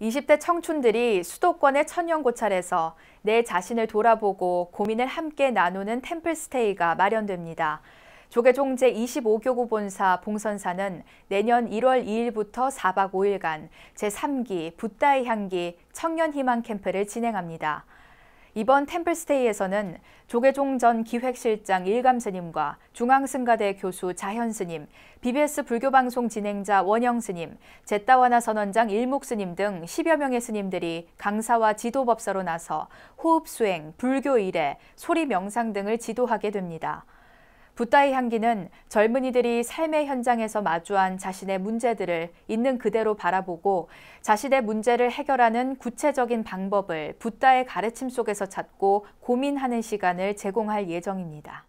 20대 청춘들이 수도권의 천연고찰에서 내 자신을 돌아보고 고민을 함께 나누는 템플스테이가 마련됩니다. 조계종 제25교구 본사 봉선사는 내년 1월 2일부터 4박 5일간 제3기 붓다의 향기 청년희망 캠프를 진행합니다. 이번 템플스테이에서는 조계종 전 기획실장 일감 스님과 중앙승가대 교수 자현 스님, BBS 불교방송 진행자 원영 스님, 제따와나 선원장 일목 스님 등 10여 명의 스님들이 강사와 지도법사로 나서 호흡수행, 불교 일래 소리 명상 등을 지도하게 됩니다. 붓다의 향기는 젊은이들이 삶의 현장에서 마주한 자신의 문제들을 있는 그대로 바라보고 자신의 문제를 해결하는 구체적인 방법을 붓다의 가르침 속에서 찾고 고민하는 시간을 제공할 예정입니다.